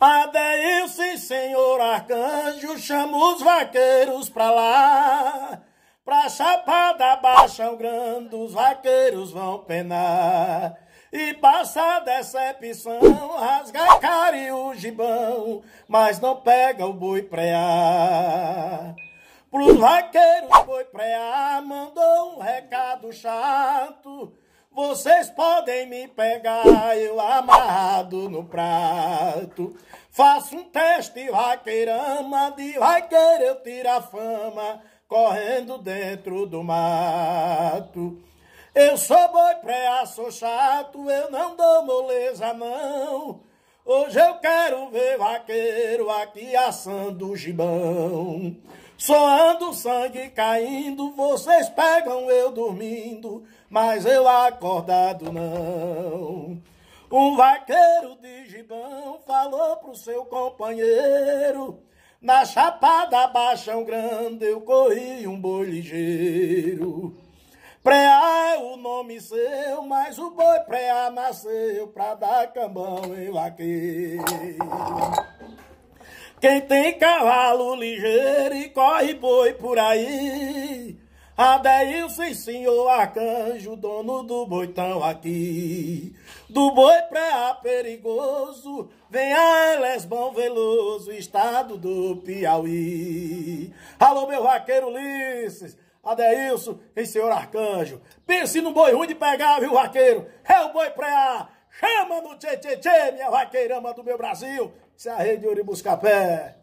Até sim, senhor arcanjo, chamo os vaqueiros pra lá. Pra Chapada Baixa, o grande, os vaqueiros vão penar. E passa a decepção, rasga a cara e o gibão, mas não pega o boi preá. Pros vaqueiros boi preá, mandou um recado chato. Vocês podem me pegar, eu amarrado no prato. Faço um teste, vaqueirama, de vaqueiro eu tiro a fama, correndo dentro do mato. Eu sou boi pré, ah, sou chato, eu não dou moleza não. Hoje eu quero ver vaqueiro aqui assando o gibão. Soando sangue caindo, vocês pegam eu dormindo mas eu acordado não. Um vaqueiro de gibão falou pro seu companheiro: Na chapada baixão grande eu corri um boi ligeiro. Preá é o nome seu, mas o boi preá nasceu pra dar cambão em vaqueiro. Quem tem cavalo ligeiro e corre boi por aí. Adeilson, senhor arcanjo, dono do boitão aqui. Do boi pra perigoso, vem a Elesbão Veloso, estado do Piauí. Alô, meu vaqueiro Ulisses, Adeilson e senhor arcanjo. Pense no boi ruim de pegar, viu, vaqueiro? É o boi -á. Chama no tchê, tchê, tchê, minha vaqueirama do meu Brasil. Se a rede buscar pé.